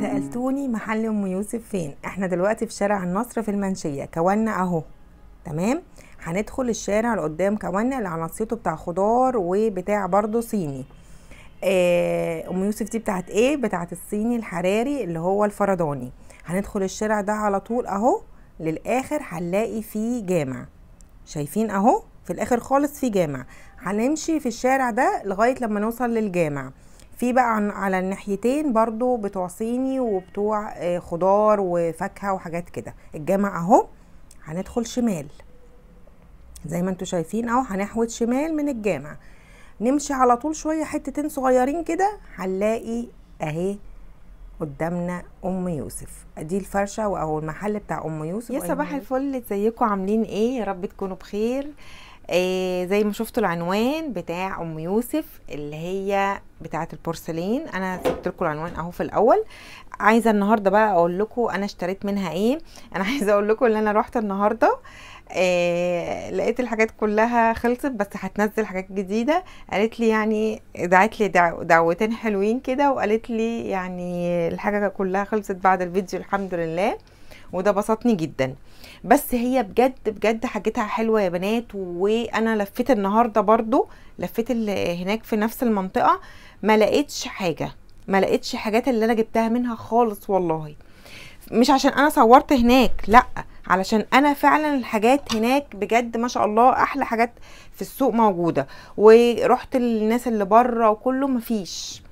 سألتوني محل أم يوسف فين احنا دلوقتي في شارع النصر في المنشية كونا اهو تمام هندخل الشارع اللي قدام كونا اللي نصيته بتاع خضار وبتاع برضه صيني آه، ام يوسف دي بتاعت ايه بتاعت الصيني الحراري اللي هو الفرداني هندخل الشارع ده على طول اهو للاخر هنلاقي فيه جامع شايفين اهو في الاخر خالص في جامع هنمشي في الشارع ده لغايه لما نوصل للجامع في بقى على الناحيتين برضو بتوع صيني وبتوع آه، خضار وفاكهه وحاجات كده الجامع اهو هندخل شمال زي ما انتم شايفين اهو هنحود شمال من الجامع نمشي على طول شويه حتتين صغيرين كده هنلاقي اهي قدامنا ام يوسف ادي الفرشه او المحل بتاع ام يوسف يا صباح أيوة. الفل ازيكم عاملين ايه يا رب تكونوا بخير آه، زي ما شفتوا العنوان بتاع ام يوسف اللي هي بتاعه البورسلين انا سبت لكم العنوان اهو في الاول عايزه النهارده بقى اقول لكم انا اشتريت منها ايه انا عايزه اقول لكم ان انا رحت النهارده آه لقيت الحاجات كلها خلصت بس هتنزل حاجات جديده قالت لي يعني دعت لي دعو دعوتين حلوين كده وقالت لي يعني الحاجه كلها خلصت بعد الفيديو الحمد لله وده بسطني جدا بس هي بجد بجد حاجتها حلوه يا بنات وانا لفيت النهارده برضو لفيت هناك في نفس المنطقه ما لقيتش حاجه ما لقيتش حاجات اللي انا جبتها منها خالص والله مش عشان انا صورت هناك لا علشان انا فعلا الحاجات هناك بجد ما شاء الله احلى حاجات في السوق موجوده ورحت للناس اللي بره وكله مفيش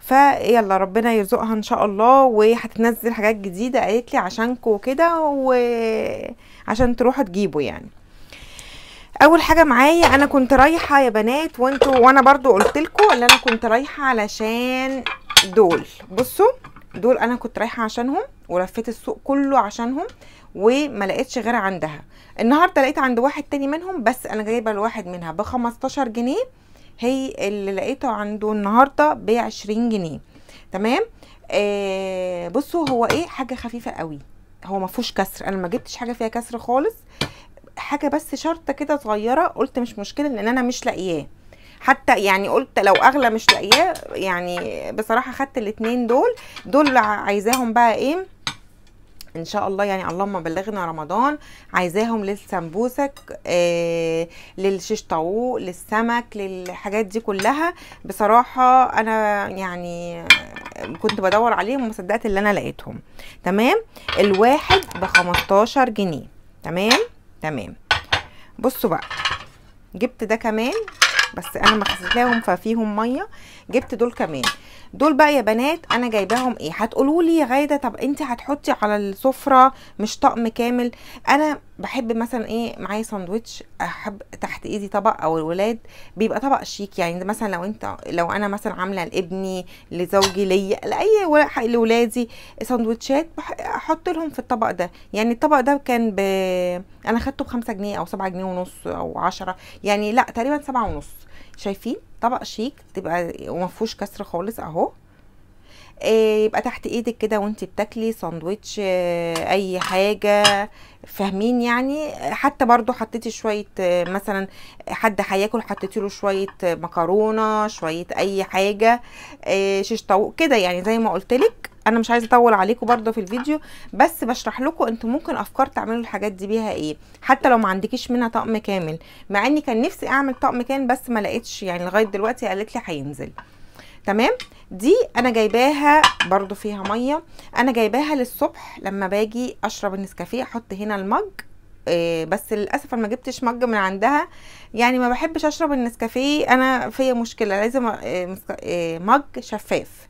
فيلا ربنا يرزقها ان شاء الله وهتنزل حاجات جديده قالت لي عشانكم كده وعشان تروحوا تجيبوا يعني اول حاجه معايا انا كنت رايحه يا بنات وانتوا وانا برضو قلت لكم ان انا كنت رايحه علشان دول بصوا دول انا كنت رايحه عشانهم ولفيت السوق كله عشانهم وما لقيتش غير عندها النهارده لقيت عند واحد تاني منهم بس انا جايبه الواحد منها ب 15 جنيه هي اللي لقيته عنده النهارده ب 20 جنيه تمام آه بصوا هو ايه حاجه خفيفه قوي هو ما فيهوش كسر انا ما جبتش حاجه فيها كسر خالص حاجه بس شرطه كده صغيره قلت مش مشكله لان انا مش لاقياه حتى يعني قلت لو اغلى مش لاقياه يعني بصراحه خدت الاتنين دول دول عايزاهم بقى ايه ان شاء الله يعني اللهم بلغنا رمضان عايزاهم للسمبوسك آه للشيش طاووق للسمك للحاجات دي كلها بصراحه انا يعني كنت بدور عليهم وما صدقت اللي انا لقيتهم تمام الواحد ب 15 جنيه تمام تمام بصوا بقى جبت ده كمان بس انا ما خسيتهم ففيهم ميه جبت دول كمان دول بقى يا بنات انا جايباهم ايه هتقولوا لي يا غاده طب انت هتحطي على السفره مش طقم كامل انا بحب مثلا ايه معايا ساندوتش احب تحت ايدي طبق او الولاد بيبقى طبق شيك يعني مثلا لو انت لو انا مثلا عامله لابني لزوجي ليا لاي لولادي ساندوتشات احط لهم في الطبق ده يعني الطبق ده كان ب انا خدته بخمسة جنيه او سبعة جنيه ونص او عشرة يعني لا تقريبا سبعة ونص شايفين طبق شيك تبقى ومفهوش كسر خالص اهو آه، يبقى تحت ايدك كده وانت بتاكلي ساندوتش آه، اي حاجه فاهمين يعني حتى برضو حطيتي شويه آه، مثلا حد هياكل حطيتي له شويه مكرونه شويه اي حاجه شيش طاووق كده يعني زي ما قلت لك انا مش عايزه اطول عليكم برضو في الفيديو بس بشرح لكم انتوا ممكن افكار تعملوا الحاجات دي بيها ايه حتى لو ما عندكيش منها طقم كامل مع اني كان نفسي اعمل طقم كامل بس ما لقيتش يعني لغايه دلوقتي قالت لي هينزل تمام دي انا جايباها برضو فيها ميه انا جايباها للصبح لما باجي اشرب النسكافيه احط هنا المج إيه بس للاسف انا ما جبتش مج من عندها يعني ما بحبش اشرب النسكافيه انا فيا مشكله لازم إيه مج شفاف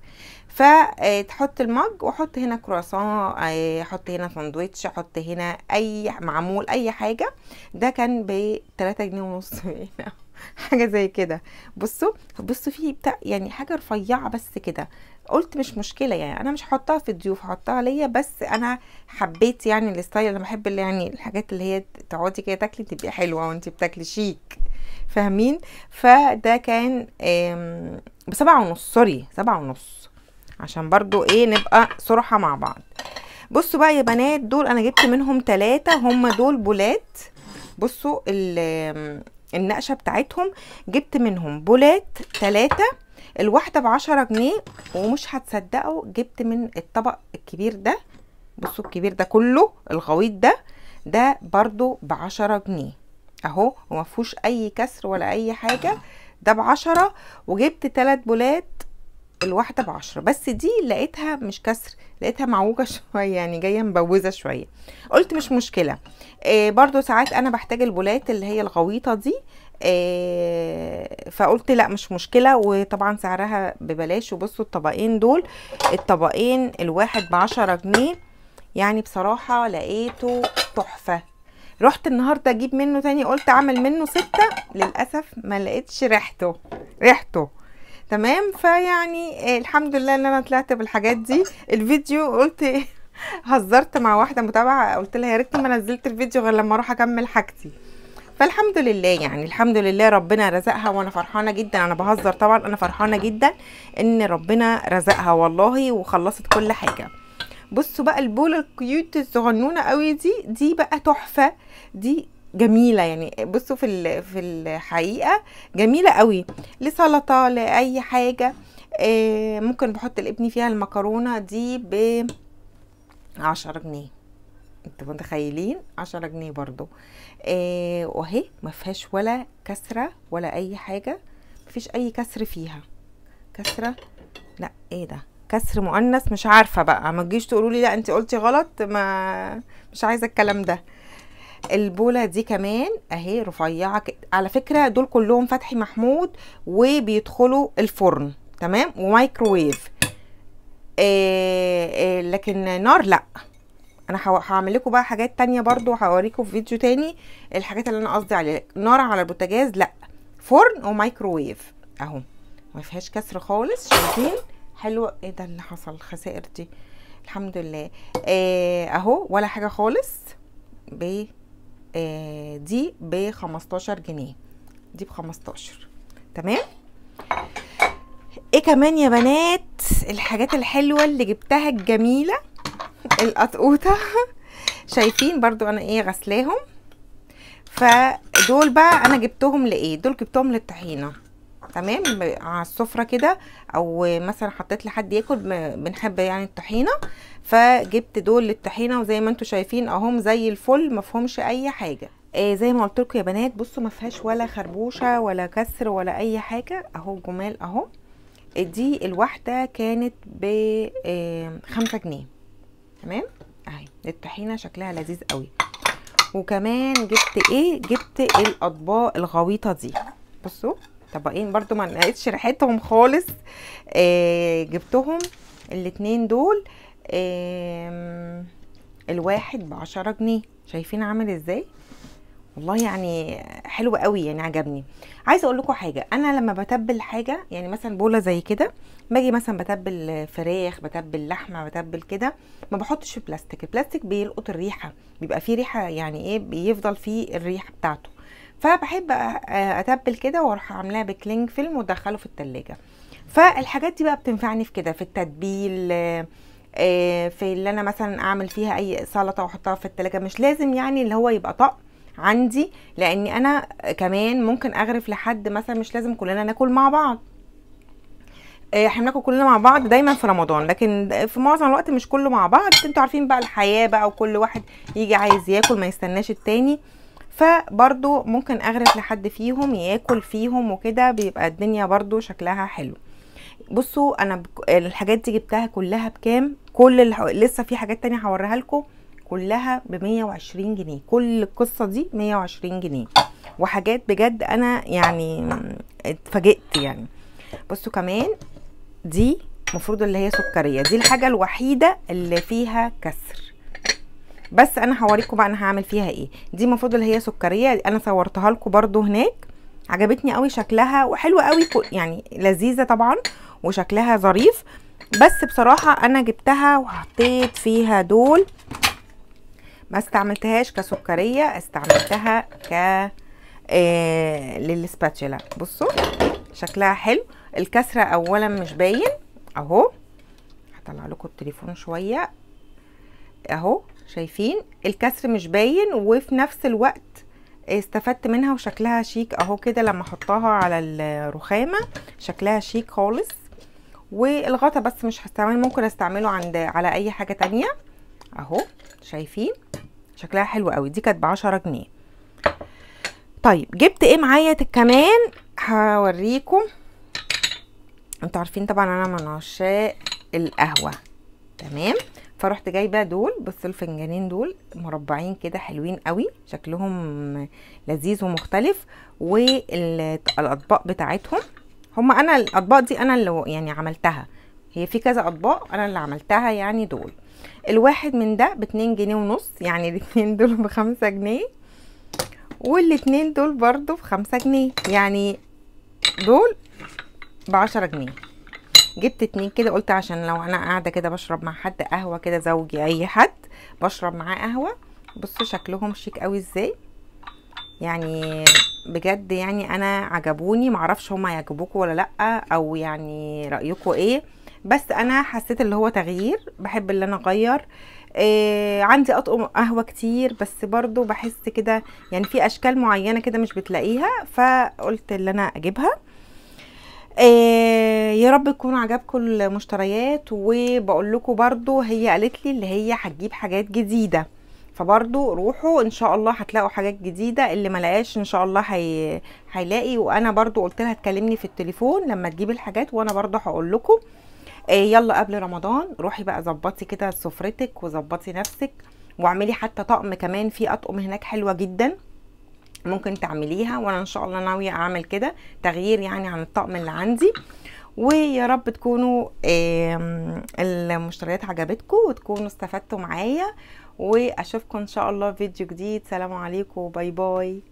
فتحط المج وحط هنا كرواسون آه، حط هنا ساندويتش حط هنا اي معمول اي حاجه ده كان ب 3 جنيه ونص هنا حاجه زي كده بصوا بصوا فيه بتاع يعني حاجه رفيعه بس كده قلت مش مشكله يعني انا مش هحطها في الضيوف هحطها ليا بس انا حبيت يعني الستايل انا بحب اللي يعني الحاجات اللي هي تقعدي كده تاكلي تبقي حلوه وانت بتاكلي شيك فاهمين فده كان بسبعة ونص سوري سبعة ونص عشان برضو ايه نبقى صراحه مع بعض بصوا بقى يا بنات دول انا جبت منهم تلاتة هم دول بولات بصوا النقشة بتاعتهم جبت منهم بولات تلاتة الواحدة بعشرة جنيه ومش هتصدقوا جبت من الطبق الكبير ده بصوا الكبير ده كله الغويط ده ده برضو بعشرة جنيه اهو ومفهوش اي كسر ولا اي حاجة ده بعشرة وجبت تلات بولات الواحدة بعشرة بس دي لقيتها مش كسر لقيتها معوجة شوية يعني جاية مبوزة شوية قلت مش مشكلة آه برضو ساعات انا بحتاج البولات اللي هي الغويطة دي آه فقلت لا مش مشكلة وطبعا سعرها ببلاش وبصوا الطبقين دول الطبقين الواحد بعشرة جنيه يعني بصراحة لقيته تحفة رحت النهاردة اجيب منه تاني قلت اعمل منه ستة للأسف ما لقيتش ريحته ريحته تمام فيعني آه، الحمد لله ان انا طلعت بالحاجات دي الفيديو قلت إيه؟ هزرت مع واحده متابعه قلت لها يا ريت ما نزلت الفيديو غير لما اروح اكمل حاجتي فالحمد لله يعني الحمد لله ربنا رزقها وانا فرحانه جدا انا بهزر طبعا انا فرحانه جدا ان ربنا رزقها والله وخلصت كل حاجه بصوا بقى البوله الكيوت الصغنونه قوي دي دي بقى تحفه دي جميله يعني بصوا في في الحقيقه جميله قوي لسلطه لاي حاجه آه، ممكن بحط لابني فيها المكرونه دي ب 10 جنيه انتوا متخيلين 10 جنيه برضو آه، واهي ما فيهاش ولا كسره ولا اي حاجه مفيش اي كسر فيها كسره لا ايه ده كسر مؤنث مش عارفه بقى ما تجيش تقولوا لي لا انت قلتي غلط ما مش عايزه الكلام ده البوله دي كمان اهي رفيعه على فكره دول كلهم فتحي محمود وبيدخلوا الفرن تمام ومايكروويف آه, آه، لكن نار لا انا هعمل لكم بقى حاجات تانية برضو هوريكم في فيديو تاني الحاجات اللي انا قصدي عليها نار على البوتاجاز لا فرن ومايكروويف اهو ما فيهاش كسر خالص شايفين حلوه ايه ده اللي حصل الخسائر دي الحمد لله آه اهو ولا حاجه خالص بيه آه، دي ب 15 جنيه دي ب 15 تمام ايه كمان يا بنات الحاجات الحلوه اللي جبتها الجميله القطقوطه شايفين برضو انا ايه غسلاهم فدول بقى انا جبتهم لايه دول جبتهم للطحينه تمام على السفره كده او مثلا حطيت لحد ياكل بنحب يعني الطحينه فجبت دول للطحينه وزي ما انتم شايفين اهم زي الفل مفهمش اي حاجه آه زي ما قلت لكم يا بنات بصوا ما فيهاش ولا خربوشه ولا كسر ولا اي حاجه اهو جمال اهو دي الواحده كانت ب 5 آه، جنيه تمام اهي الطحينه شكلها لذيذ قوي وكمان جبت ايه جبت الاطباق الغويطه دي بصوا طبقين برضو ما لقيتش ريحتهم خالص آه جبتهم الاتنين دول آه الواحد بعشرة جنيه شايفين عامل ازاي والله يعني حلو قوي يعني عجبني عايزه اقول لكم حاجه انا لما بتبل حاجه يعني مثلا بوله زي كده باجي مثلا بتبل فراخ بتبل لحمه بتبل كده ما بحطش بلاستيك البلاستيك بيلقط الريحه بيبقى فيه ريحه يعني ايه بيفضل فيه الريحه بتاعته فبحب اتبل كده واروح عاملاها بكلينج فيلم وادخله في التلاجة فالحاجات دي بقى بتنفعني في كده في التتبيل آه، آه، في اللي انا مثلا اعمل فيها اي سلطه واحطها في التلاجة مش لازم يعني اللي هو يبقى طق عندي لاني انا كمان ممكن اغرف لحد مثلا مش لازم كلنا ناكل مع بعض آه، احنا بناكل كلنا مع بعض دايما في رمضان لكن في معظم الوقت مش كله مع بعض انتوا عارفين بقى الحياه بقى وكل واحد يجي عايز ياكل ما يستناش التاني فبرضو ممكن اغرف لحد فيهم ياكل فيهم وكده بيبقى الدنيا برضو شكلها حلو بصوا انا بك... الحاجات دي جبتها كلها بكام كل الح... لسه في حاجات تانية هوريها لكم كلها ب 120 جنيه كل القصه دي 120 جنيه وحاجات بجد انا يعني اتفاجئت يعني بصوا كمان دي المفروض اللي هي سكريه دي الحاجه الوحيده اللي فيها كسر بس انا هوريكم بقى انا هعمل فيها ايه دي المفروض اللي هي سكريه انا صورتها لكم برده هناك عجبتني قوي شكلها وحلوه قوي يعني لذيذه طبعا وشكلها ظريف بس بصراحه انا جبتها وحطيت فيها دول ما استعملتهاش كسكريه استعملتها ك آه بصوا شكلها حلو الكسره اولا مش باين اهو هطلع لكم التليفون شويه اهو شايفين الكسر مش باين وفي نفس الوقت استفدت منها وشكلها شيك اهو كده لما احطها على الرخامه شكلها شيك خالص والغطا بس مش هستعمل ممكن استعمله عند على اي حاجه تانية اهو شايفين شكلها حلو قوي دي كانت بعشرة جنيه طيب جبت ايه معايا كمان هوريكم انتوا عارفين طبعا انا من عشاق القهوه تمام فرحت جايبه دول بصوا الفنجانين دول مربعين كده حلوين قوي شكلهم لذيذ ومختلف والاطباق بتاعتهم هما انا الاطباق دي انا اللي يعني عملتها هي في كذا اطباق انا اللي عملتها يعني دول الواحد من ده باتنين جنيه ونص يعني الاتنين دول بخمسة جنيه والاتنين دول برضو بخمسة جنيه يعني دول بعشرة جنيه جبت اتنين كده قلت عشان لو انا قاعده كده بشرب مع حد قهوه كده زوجي اي حد بشرب معاه قهوه بصوا شكلهم شيك قوي ازاي يعني بجد يعني انا عجبوني معرفش هما يعجبوكوا ولا لا او يعني رايكوا ايه بس انا حسيت اللي هو تغيير بحب اللي انا اغير إيه عندي اطقم قهوه كتير بس برضو بحس كده يعني في اشكال معينه كده مش بتلاقيها فقلت اللي انا اجيبها آه، يا رب تكون عجبكم المشتريات وبقول لكم برضو هي قالت لي اللي هي هتجيب حاجات جديده فبرضو روحوا ان شاء الله هتلاقوا حاجات جديده اللي ما لقاش ان شاء الله هي... هيلاقي وانا برضو قلت لها تكلمني في التليفون لما تجيب الحاجات وانا برضو هقول لكم آه، يلا قبل رمضان روحي بقى ظبطي كده سفرتك وظبطي نفسك واعملي حتى طقم كمان في اطقم هناك حلوه جدا ممكن تعمليها وانا ان شاء الله ناويه اعمل كده تغيير يعني عن الطقم اللي عندي ويا رب تكونوا المشتريات عجبتكم وتكونوا استفدتوا معايا واشوفكم ان شاء الله في فيديو جديد سلام عليكم باي باي